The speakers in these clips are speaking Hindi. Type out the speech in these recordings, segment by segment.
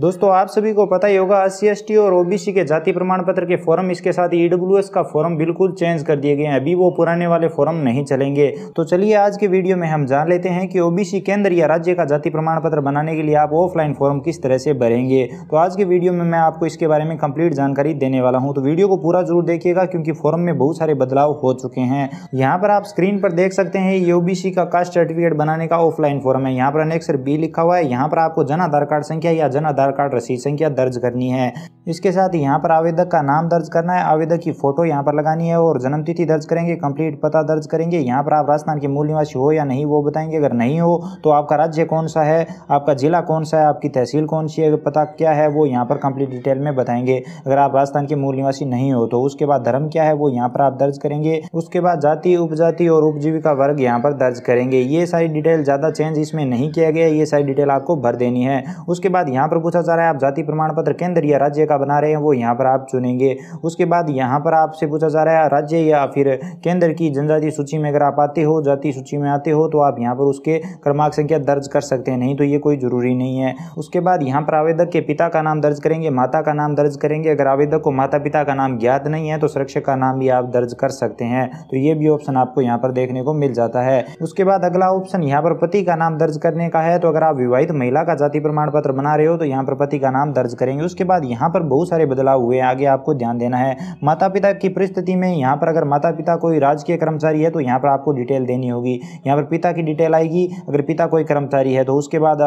दोस्तों आप सभी को पता ही होगा एस सी और ओबीसी के जाति प्रमाण पत्र के फॉर्म इसके साथ ईडब्ल्यूएस e का फॉर्म बिल्कुल चेंज कर दिए गए हैं अभी वो पुराने वाले फॉर्म नहीं चलेंगे तो चलिए आज के वीडियो में हम जान लेते हैं कि ओबीसी केंद्र या राज्य का जाति प्रमाण पत्र बनाने के लिए आप ऑफलाइन फॉर्म किस तरह से भरेंगे तो आज के वीडियो में मैं आपको इसके बारे में कंप्लीट जानकारी देने वाला हूँ तो वीडियो को पूरा जरूर देखिएगा क्योंकि फॉर्म में बहुत सारे बदलाव हो चुके हैं यहाँ पर आप स्क्रीन पर देख सकते हैं ये ओबीसी का कास्ट सर्टिफिकेट बनाने का ऑफलाइन फॉर्म है यहाँ पर अनेक्सर बी लिखा हुआ है यहाँ पर आपको जन आधार कार्ड संख्या या जन आधार आधार कार्ड रसीद संख्या दर्ज करनी है इसके साथ ही यहाँ पर आवेदक का नाम दर्ज करना है आवेदक की फ़ोटो यहाँ पर लगानी है और जन्मतिथि दर्ज करेंगे कंप्लीट पता दर्ज करेंगे यहाँ पर आप राजस्थान के मूल निवासी हो या नहीं वो बताएंगे अगर नहीं हो तो आपका राज्य कौन सा है आपका ज़िला कौन सा है आपकी तहसील कौन सी है पता क्या है वो यहाँ पर कंप्लीट डिटेल में बताएंगे अगर आप राजस्थान के मूल निवासी नहीं हो तो उसके बाद धर्म क्या है वो यहाँ पर आप दर्ज करेंगे उसके बाद जाति उपजाति और उपजीविका वर्ग यहाँ पर दर्ज करेंगे ये सारी डिटेल ज़्यादा चेंज इसमें नहीं किया गया ये सारी डिटेल आपको भर देनी है उसके बाद यहाँ पर कुछ पूछा जा रहा है आप जाति प्रमाण पत्र केंद्र या राज्य का बना रहे हैं वो यहाँ पर आप चुनेंगे उसके बाद यहाँ पर आपसे पूछा जा रहा है राज्य या फिर केंद्र की जनजाति सूची में अगर आप आते हो जाति सूची में आते हो तो आप यहाँ पर उसके क्रमांक संख्या दर्ज कर सकते हैं नहीं तो ये कोई ज़रूरी नहीं है उसके बाद यहाँ पर आवेदक के पिता का नाम दर्ज करेंगे माता का नाम दर्ज करेंगे अगर आवेदक को माता पिता का नाम ज्ञात नहीं है तो संरक्षक का नाम भी आप दर्ज कर सकते हैं तो ये भी ऑप्शन आपको यहाँ पर देखने को मिल जाता है उसके बाद अगला ऑप्शन यहाँ पर पति का नाम दर्ज करने का है तो अगर आप विवाहित महिला का जाति प्रमाण पत्र बना रहे हो तो यहाँ प्रपति का नाम दर्ज करेंगे उसके बाद यहाँ पर बहुत सारे बदलाव हुए आगे आपको ध्यान देना है माता पिता की परिस्थिति में यहाँ पर अगर माता पिता कोई राजकीय कर्मचारी है तो यहाँ पर आपको डिटेल देनी होगी यहाँ पर पिता की डिटेल आएगी अगर पिता कोई कर्मचारी है तो उसके बाद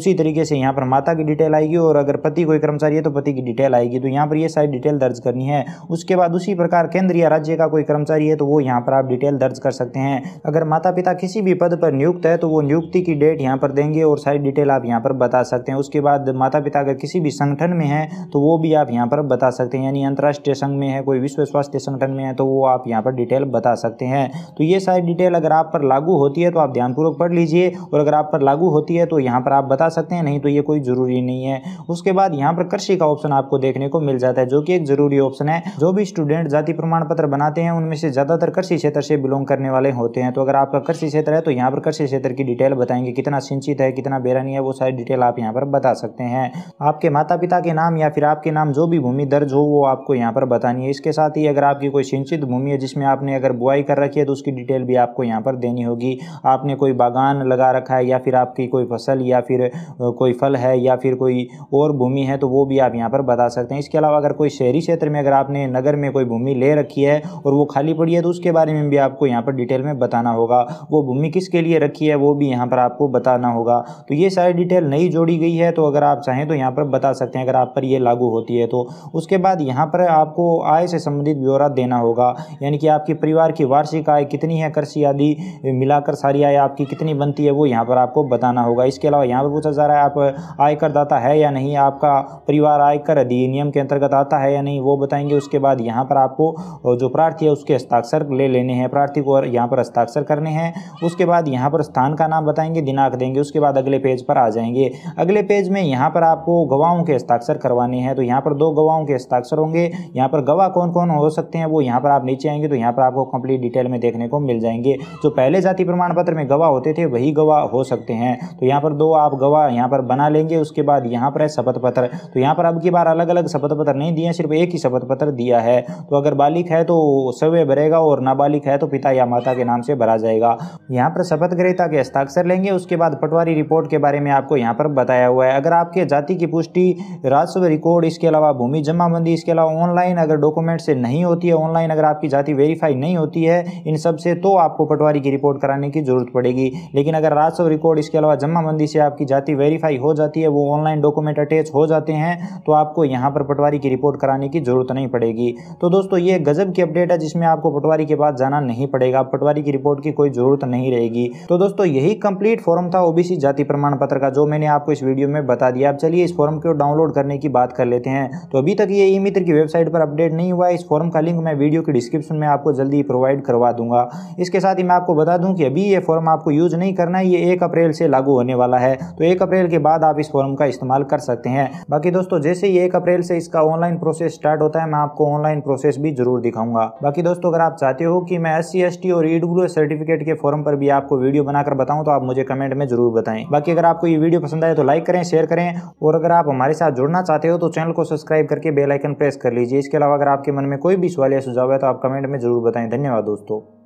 उसी तरीके से यहाँ पर माता की डिटेल आएगी और अगर पति कोई कर्मचारी है तो पति की डिटेल आएगी तो यहाँ पर ये सारी डिटेल दर्ज करनी है उसके बाद उसी प्रकार केंद्र या राज्य का कोई कर्मचारी है तो वो यहाँ पर आप डिटेल दर्ज कर सकते हैं अगर माता पिता किसी भी पद पर नियुक्त है तो वो नियुक्ति की डेट यहाँ पर देंगे और सारी डिटेल आप यहाँ पर बता सकते हैं उसके बाद माता माता पिता अगर किसी भी संगठन में है तो वो भी आप यहाँ पर बता सकते हैं यानी अंतर्राष्ट्रीय संघ में है कोई विश्व स्वास्थ्य संगठन में है तो वो आप यहाँ पर डिटेल बता सकते हैं तो ये सारी डिटेल अगर आप पर लागू होती है तो आप ध्यानपूर्वक पढ़ लीजिए और अगर आप पर लागू होती है तो यहाँ पर आप बता सकते हैं नहीं तो ये कोई ज़रूरी नहीं है उसके बाद यहाँ पर कृषि का ऑप्शन आपको देखने को मिल जाता है जो कि एक ज़रूरी ऑप्शन है जो भी स्टूडेंट जाति प्रमाण पत्र बनाते हैं उनमें से ज़्यादातर कृषि क्षेत्र से बिलोंग करने वाले होते हैं तो अगर आपका कृषि क्षेत्र है तो यहाँ पर कृषि क्षेत्र की डिटेल बताएंगे कितना सिंचित है कितना बेरानी है वो सारी डिटेल आप यहाँ पर बता सकते हैं हैं आपके माता पिता के नाम या फिर आपके नाम जो भी भूमि दर्ज हो वो आपको यहाँ पर बतानी है इसके साथ ही अगर आपकी कोई सिंचित भूमि है जिसमें आपने अगर बुआई कर रखी है तो उसकी डिटेल भी आपको यहाँ पर देनी होगी आपने कोई बागान लगा रखा है या फिर आपकी कोई फसल या फिर कोई फल है या फिर कोई और भूमि है तो वो भी आप यहाँ पर बता सकते हैं इसके अलावा अगर कोई शहरी क्षेत्र में अगर आपने नगर में कोई भूमि ले रखी है और वो खाली पड़ी है तो उसके बारे में भी आपको यहाँ पर डिटेल में बताना होगा वो भूमि किसके लिए रखी है वो भी यहाँ पर आपको बताना होगा तो ये सारी डिटेल नहीं जोड़ी गई है तो अगर आप चाहें तो यहाँ पर बता सकते हैं अगर आप पर ये लागू होती है तो उसके बाद यहाँ पर आपको आय से संबंधित ब्यौरा देना होगा यानी कि आपके परिवार की वार्षिक आय कितनी है कृषि आदि मिलाकर सारी आय आपकी कितनी बनती है वो यहाँ पर आपको बताना होगा इसके अलावा यहाँ पर पूछा जा रहा है आप आयकरदाता है या नहीं आपका परिवार आयकर अधिनियम के अंतर्गत आता है या नहीं वो बताएंगे उसके बाद यहाँ पर आपको जो प्रार्थी है उसके हस्ताक्षर ले लेने हैं प्रार्थी को यहाँ पर हस्ताक्षर करने हैं उसके बाद यहाँ पर स्थान का नाम बताएंगे दिनांक देंगे उसके बाद अगले पेज पर आ जाएंगे अगले पेज में यहाँ पर पर आपको गवाहों के हस्ताक्षर करवाने हैं तो यहाँ पर दो गवाहों के हस्ताक्षर होंगे यहाँ पर गवाह कौन कौन हो सकते हैं वो यहाँ पर आप नीचे आएंगे तो यहाँ पर आपको कंप्लीट डिटेल में देखने को मिल जाएंगे जो पहले जाति प्रमाण पत्र में गवाह होते थे वही गवाह हो सकते हैं तो यहाँ पर दो आप गवाह यहाँ पर बना लेंगे उसके बाद यहाँ पर है शपथ पत्र तो यहाँ पर अब की बार अलग अलग शपथ पत्र नहीं दिए सिर्फ एक ही शपथ पत्र दिया है तो अगर बालिक है तो सवे भरेगा और नाबालिग है तो पिता या माता के नाम से भरा जाएगा यहाँ पर शपथ ग्रहिता के हस्ताक्षर लेंगे उसके बाद पटवारी रिपोर्ट के बारे में आपको यहाँ पर बताया हुआ है अगर आपके जाति की पुष्टि राजस्व रिकॉर्ड इसके अलावा भूमि जमाबंदी इसके अलावा ऑनलाइन अगर डॉक्यूमेंट से नहीं होती है ऑनलाइन अगर आपकी जाति वेरीफाई नहीं होती है इन सब से तो आपको पटवारी की रिपोर्ट कराने की जरूरत पड़ेगी लेकिन अगर राजस्व रिकॉर्ड इसके अलावा जमाबंदी से आपकी जाति वेरीफाई हो जाती है वो ऑनलाइन डॉक्यूमेंट अटैच हो जाते हैं तो आपको यहाँ पर पटवारी की रिपोर्ट कराने की जरूरत नहीं पड़ेगी तो दोस्तों ये गजब की अपडेट है जिसमें आपको पटवारी के पास जाना नहीं पड़ेगा पटवारी की रिपोर्ट की कोई जरूरत नहीं रहेगी तो दोस्तों यही कंप्लीट फॉर्म था ओबीसी जाति प्रमाण पत्र का जो मैंने आपको इस वीडियो में बता दिया चलिए इस फॉर्म को डाउनलोड करने की बात कर लेते हैं तो अभी तक ये ई मित्र की वेबसाइट पर अपडेट नहीं हुआ है इस फॉर्म का लिंक मैं वीडियो के डिस्क्रिप्शन में आपको जल्दी प्रोवाइड करवा दूंगा इसके साथ ही मैं आपको बता दूं कि अभी ये फॉर्म आपको यूज़ नहीं करना है ये एक अप्रैल से लागू होने वाला है तो एक अप्रैल के बाद आप इस फॉर्म का इस्तेमाल कर सकते हैं बाकी दोस्तों जैसे ही एक अप्रैल से इसका ऑनलाइन प्रोसेस स्टार्ट होता है मैं आपको ऑनलाइन प्रोसेस भी जरूर दिखाऊंगा बाकी दोस्तों अगर आप चाहते हो कि मैं एस सी और ईडब्ल्यू e सर्टिफिकेट के फॉर्म पर भी आपको वीडियो बनाकर बताऊँ तो आप मुझे कमेंट में जरूर बताएं बाकी अगर आपको ये वीडियो पसंद आए तो लाइक करें शेयर करें और अगर आप हमारे साथ जुड़ना चाहते हो तो चैनल को सब्सक्राइब करके बेलाइकन प्रेस कर लीजिए इसके अलावा अगर आपके मन में कोई भी सवाल या सुझाव है तो आप कमेंट में जरूर बताएं धन्यवाद दोस्तों